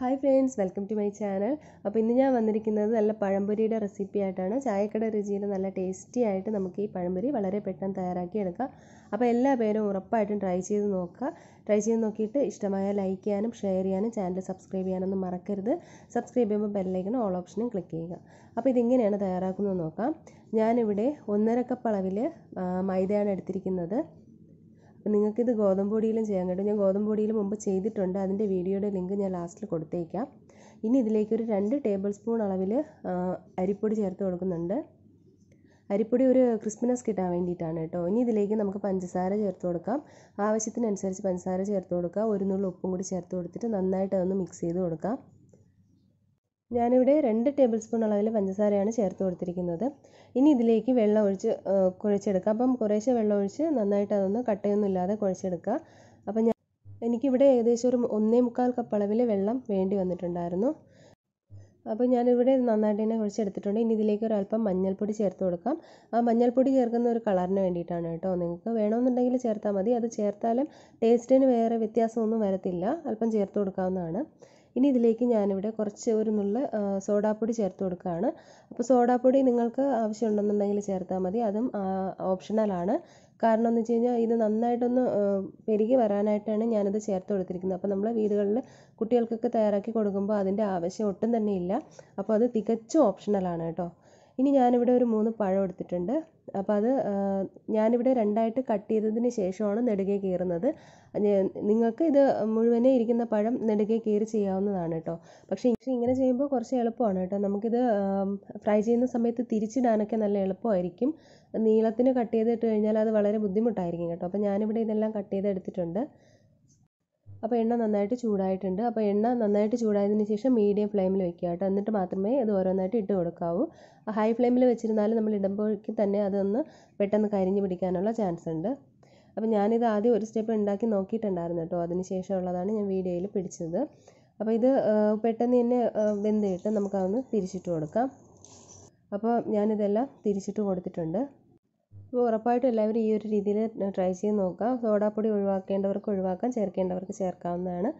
hi friends welcome to my channel അപ്പോൾ ഇന്ന് ഞാൻ വന്നിരിക്കുന്നത് നല്ല പഴംപൊരിയുടെ റെസിപ്പി ആയിട്ടാണ് ചായക്കട രുചിയിൽ നല്ല ടേസ്റ്റി ആയിട്ട് നമുക്ക് ഈ പഴംപൊരി വളരെ പെട്ടെന്ന് തയ്യാറാക്കി എടുക്കാം അപ്പോൾ എല്ലാ പേരും ഉറപ്പായിട്ടും ട്രൈ ചെയ്ത് നോക്കുക ട്രൈ ചെയ്ത് നോക്കിയിട്ട് ഇഷ്ടമായ ലൈക്ക് ചെയ്യാനും ഷെയർ ചെയ്യാനും ചാനൽ സബ്സ്ക്രൈബ് ചെയ്യാനൊന്നും മറക്കരുത് സബ്സ്ക്രൈബ് ചെയ്യുമ്പോൾ ബെല്ലൈക്കണം ഓൾ ഓപ്ഷനും ക്ലിക്ക് ചെയ്യുക അപ്പോൾ ഇതിങ്ങനെയാണ് തയ്യാറാക്കുന്നത് നോക്കാം ഞാനിവിടെ ഒന്നര കപ്പ് അളവിൽ മൈദയാണ് എടുത്തിരിക്കുന്നത് നിങ്ങൾക്കിത് ഗോതമ്പ് പൊടിയിലും ചെയ്യാൻ കേട്ടോ ഞാൻ ഗോതമ്പ് പൊടിയിൽ മുമ്പ് ചെയ്തിട്ടുണ്ട് അതിൻ്റെ വീഡിയോയുടെ ലിങ്ക് ഞാൻ ലാസ്റ്റിൽ കൊടുത്തേക്കാം ഇനി ഇതിലേക്കൊരു രണ്ട് ടേബിൾ സ്പൂൺ അളവിൽ അരിപ്പൊടി ചേർത്ത് കൊടുക്കുന്നുണ്ട് അരിപ്പൊടി ഒരു ക്രിസ്മിനസ് കിട്ടാൻ വേണ്ടിയിട്ടാണ് കേട്ടോ ഇനി ഇതിലേക്ക് നമുക്ക് പഞ്ചസാര ചേർത്ത് കൊടുക്കാം ആവശ്യത്തിനനുസരിച്ച് പഞ്ചസാര ചേർത്ത് കൊടുക്കുക ഒരു നുള്ളി ഉപ്പും കൂടി ചേർത്ത് കൊടുത്തിട്ട് നന്നായിട്ട് അതൊന്ന് മിക്സ് ചെയ്ത് കൊടുക്കാം ഞാനിവിടെ രണ്ട് ടേബിൾ സ്പൂൺ അളവിൽ പഞ്ചസാരയാണ് ചേർത്ത് കൊടുത്തിരിക്കുന്നത് ഇനി ഇതിലേക്ക് വെള്ളം ഒഴിച്ച് കുഴച്ചെടുക്കുക അപ്പം കുറേശ്ശെ വെള്ളം ഒഴിച്ച് നന്നായിട്ട് അതൊന്ന് കട്ടയൊന്നും ഇല്ലാതെ കുഴച്ചെടുക്കുക അപ്പം ഞാൻ എനിക്കിവിടെ ഏകദേശം ഒരു ഒന്നേ മുക്കാൽ കപ്പ് അളവിൽ വെള്ളം വേണ്ടി വന്നിട്ടുണ്ടായിരുന്നു അപ്പോൾ ഞാനിവിടെ നന്നായിട്ട് തന്നെ കുഴച്ചെടുത്തിട്ടുണ്ട് ഇനി ഇതിലേക്ക് ഒരല്പം മഞ്ഞൾപ്പൊടി ചേർത്ത് കൊടുക്കാം ആ മഞ്ഞൾപ്പൊടി ചേർക്കുന്ന ഒരു കളറിന് വേണ്ടിയിട്ടാണ് കേട്ടോ നിങ്ങൾക്ക് വേണമെന്നുണ്ടെങ്കിൽ ചേർത്താൽ മതി അത് ചേർത്താലും ടേസ്റ്റിന് വേറെ വ്യത്യാസമൊന്നും വരത്തില്ല അല്പം ചേർത്ത് കൊടുക്കാവുന്നതാണ് ഇനി ഇതിലേക്ക് ഞാനിവിടെ കുറച്ച് ഒരു നുള്ള സോഡാപ്പൊടി ചേർത്ത് കൊടുക്കുകയാണ് അപ്പോൾ സോഡാപ്പൊടി നിങ്ങൾക്ക് ആവശ്യമുണ്ടെന്നുണ്ടെങ്കിൽ ചേർത്താൽ മതി അതും ഓപ്ഷണലാണ് കാരണം എന്ന് വെച്ച് കഴിഞ്ഞാൽ ഇത് നന്നായിട്ടൊന്ന് പെരുകി വരാനായിട്ടാണ് ഞാനത് ചേർത്ത് കൊടുത്തിരിക്കുന്നത് അപ്പോൾ നമ്മൾ വീടുകളിൽ കുട്ടികൾക്കൊക്കെ തയ്യാറാക്കി കൊടുക്കുമ്പോൾ അതിൻ്റെ ആവശ്യം ഒട്ടും തന്നെ ഇല്ല അപ്പോൾ അത് തികച്ചും ഓപ്ഷണലാണ് കേട്ടോ ഇനി ഞാനിവിടെ ഒരു മൂന്ന് പഴം എടുത്തിട്ടുണ്ട് അപ്പോൾ അത് ഞാനിവിടെ രണ്ടായിട്ട് കട്ട് ചെയ്തതിന് ശേഷമാണ് നെടുകെ കീറുന്നത് നിങ്ങൾക്ക് ഇത് മുഴുവനെ ഇരിക്കുന്ന പഴം നെടുകെ കീറി ചെയ്യാവുന്നതാണ് കേട്ടോ പക്ഷേ ഇങ്ങനെ ചെയ്യുമ്പോൾ കുറച്ച് എളുപ്പമാണ് കേട്ടോ നമുക്കിത് ഫ്രൈ ചെയ്യുന്ന സമയത്ത് തിരിച്ചിടാനൊക്കെ നല്ല എളുപ്പമായിരിക്കും നീളത്തിന് കട്ട് ചെയ്തിട്ട് കഴിഞ്ഞാൽ അത് വളരെ ബുദ്ധിമുട്ടായിരിക്കും കേട്ടോ അപ്പോൾ ഞാനിവിടെ ഇതെല്ലാം കട്ട് ചെയ്തെടുത്തിട്ടുണ്ട് അപ്പോൾ എണ്ണ നന്നായിട്ട് ചൂടായിട്ടുണ്ട് അപ്പോൾ എണ്ണ നന്നായിട്ട് ചൂടായതിന് ശേഷം മീഡിയം ഫ്ലെയിമിൽ വെക്കുക കേട്ടോ എന്നിട്ട് മാത്രമേ അത് ഓരോന്നായിട്ട് ഇട്ട് കൊടുക്കാവൂ ഹൈ ഫ്ലെയിമിൽ വെച്ചിരുന്നാൽ നമ്മൾ ഇടുമ്പോഴേക്കും തന്നെ അതൊന്ന് പെട്ടെന്ന് കരിഞ്ഞു പിടിക്കാനുള്ള ചാൻസ് ഉണ്ട് അപ്പോൾ ഞാനിത് ആദ്യം ഒരു സ്റ്റെപ്പ് ഉണ്ടാക്കി നോക്കിയിട്ടുണ്ടായിരുന്നു കേട്ടോ അതിന് ശേഷമുള്ളതാണ് ഞാൻ വീഡിയോയിൽ പിടിച്ചത് അപ്പോൾ ഇത് പെട്ടെന്ന് തന്നെ വെന്ത് കിട്ടും നമുക്കതൊന്ന് തിരിച്ചിട്ട് കൊടുക്കാം അപ്പോൾ ഞാനിതെല്ലാം തിരിച്ചിട്ട് കൊടുത്തിട്ടുണ്ട് അപ്പോൾ ഉറപ്പായിട്ടും എല്ലാവരും ഈ ഒരു രീതിയിൽ ട്രൈ ചെയ്ത് നോക്കുക സോഡാപ്പൊടി ഒഴിവാക്കേണ്ടവർക്ക് ഒഴിവാക്കാം ചേർക്കേണ്ടവർക്ക് ചേർക്കാവുന്നതാണ്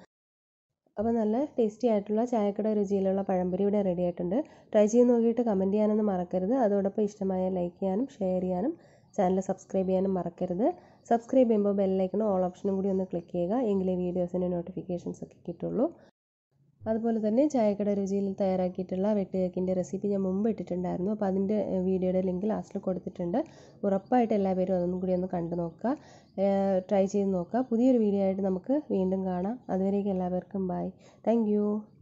അപ്പോൾ നല്ല ടേസ്റ്റി ആയിട്ടുള്ള ചായക്കട രുചിയിലുള്ള പഴംപൊരി ഇവിടെ റെഡി ആയിട്ടുണ്ട് ട്രൈ ചെയ്ത് നോക്കിയിട്ട് കമൻറ്റ് ചെയ്യാനൊന്നും മറക്കരുത് അതോടൊപ്പം ഇഷ്ടമായ ലൈക്ക് ചെയ്യാനും ഷെയർ ചെയ്യാനും ചാനൽ സബ്സ്ക്രൈബ് ചെയ്യാനും മറക്കരുത് സബ്സ്ക്രൈബ് ചെയ്യുമ്പോൾ ബെല്ലൈക്കണം ഓൾ ഓപ്ഷനും കൂടി ഒന്ന് ക്ലിക്ക് ചെയ്യുക എങ്കിലേ വീഡിയോസിൻ്റെ നോട്ടിഫിക്കേഷൻസ് ഒക്കെ കിട്ടുള്ളൂ അതുപോലെ തന്നെ ചായക്കട രുചിയിൽ തയ്യാറാക്കിയിട്ടുള്ള വെട്ട് കേക്കിൻ്റെ റെസിപ്പി ഞാൻ മുമ്പ് ഇട്ടിട്ടുണ്ടായിരുന്നു അപ്പോൾ അതിൻ്റെ വീഡിയോയുടെ ലിങ്ക് ലാസ്റ്റിൽ കൊടുത്തിട്ടുണ്ട് ഉറപ്പായിട്ട് എല്ലാവരും അതൊന്നും കൂടി ഒന്ന് കണ്ടു നോക്കുക ട്രൈ ചെയ്ത് നോക്കുക പുതിയൊരു വീഡിയോ ആയിട്ട് നമുക്ക് വീണ്ടും കാണാം അതുവരേക്കും എല്ലാവർക്കും ബൈ താങ്ക്